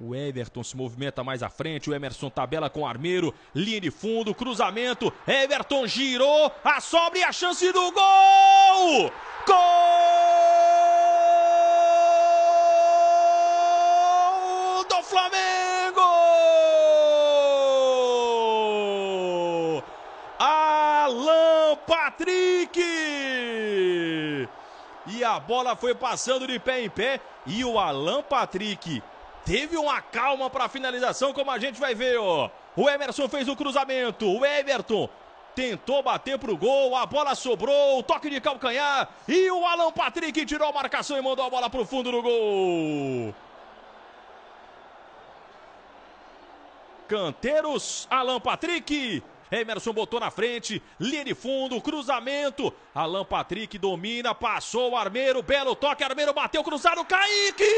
O Everton se movimenta mais à frente. O Emerson tabela com o Armeiro. Linha de fundo, cruzamento. Everton girou. A sobra e a chance do gol! Gol do Flamengo! Alan Patrick! E a bola foi passando de pé em pé. E o Alan Patrick teve uma calma para a finalização, como a gente vai ver. Ó. O Emerson fez o cruzamento. O Everton tentou bater pro gol, a bola sobrou, o toque de calcanhar e o Alan Patrick tirou a marcação e mandou a bola pro fundo do gol. Canteiros, Alan Patrick. Emerson botou na frente, linha de fundo, cruzamento. Alan Patrick domina, passou o Armeiro, belo toque, Armeiro bateu cruzado, Kaique!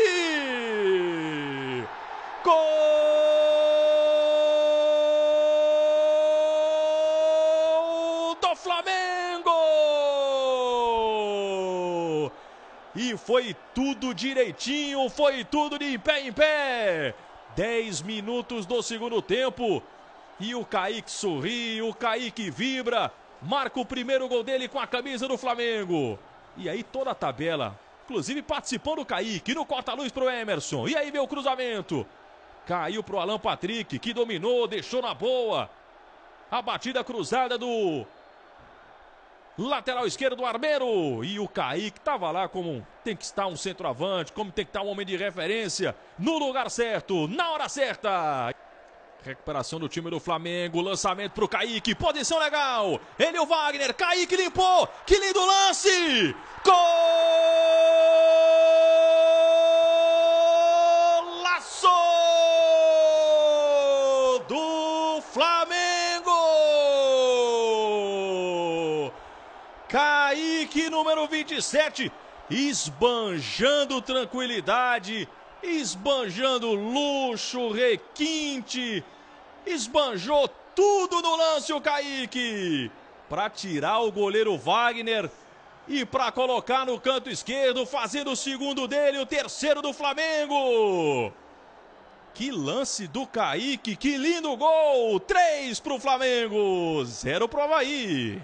E foi tudo direitinho, foi tudo de pé em pé. 10 minutos do segundo tempo. E o Kaique sorri, o Kaique vibra. Marca o primeiro gol dele com a camisa do Flamengo. E aí toda a tabela, inclusive participando o Kaique, no corta-luz pro Emerson. E aí meu cruzamento. Caiu pro Alan Patrick, que dominou, deixou na boa. A batida cruzada do Lateral esquerdo do Armeiro. E o Kaique estava lá como tem que estar um centroavante, como tem que estar um homem de referência. No lugar certo, na hora certa. Recuperação do time do Flamengo, lançamento para o Kaique, posição legal. Ele o Wagner, Kaique limpou. Que lindo lance! Golaço do Flamengo! Kaique, número 27, esbanjando tranquilidade, esbanjando luxo, requinte, esbanjou tudo no lance o Kaique, para tirar o goleiro Wagner e para colocar no canto esquerdo, fazendo o segundo dele, o terceiro do Flamengo. Que lance do Kaique, que lindo gol! 3 para o Flamengo, 0 para o Havaí.